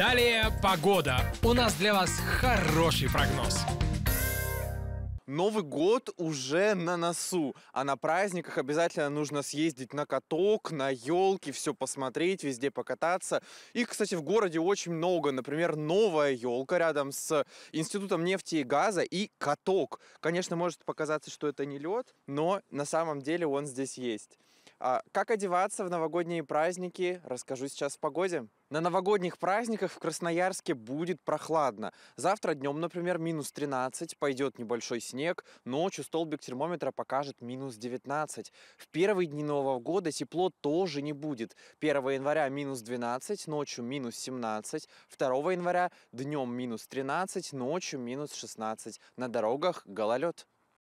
Далее погода. У нас для вас хороший прогноз. Новый год уже на носу, а на праздниках обязательно нужно съездить на каток, на елки, все посмотреть, везде покататься. Их, кстати, в городе очень много. Например, новая елка рядом с Институтом нефти и газа и каток. Конечно, может показаться, что это не лед, но на самом деле он здесь есть. А как одеваться в новогодние праздники, расскажу сейчас в погоде. На новогодних праздниках в Красноярске будет прохладно. Завтра днем, например, минус 13, пойдет небольшой снег, ночью столбик термометра покажет минус 19. В первые дни Нового года тепло тоже не будет. 1 января минус 12, ночью минус 17, 2 января днем минус 13, ночью минус 16. На дорогах гололед.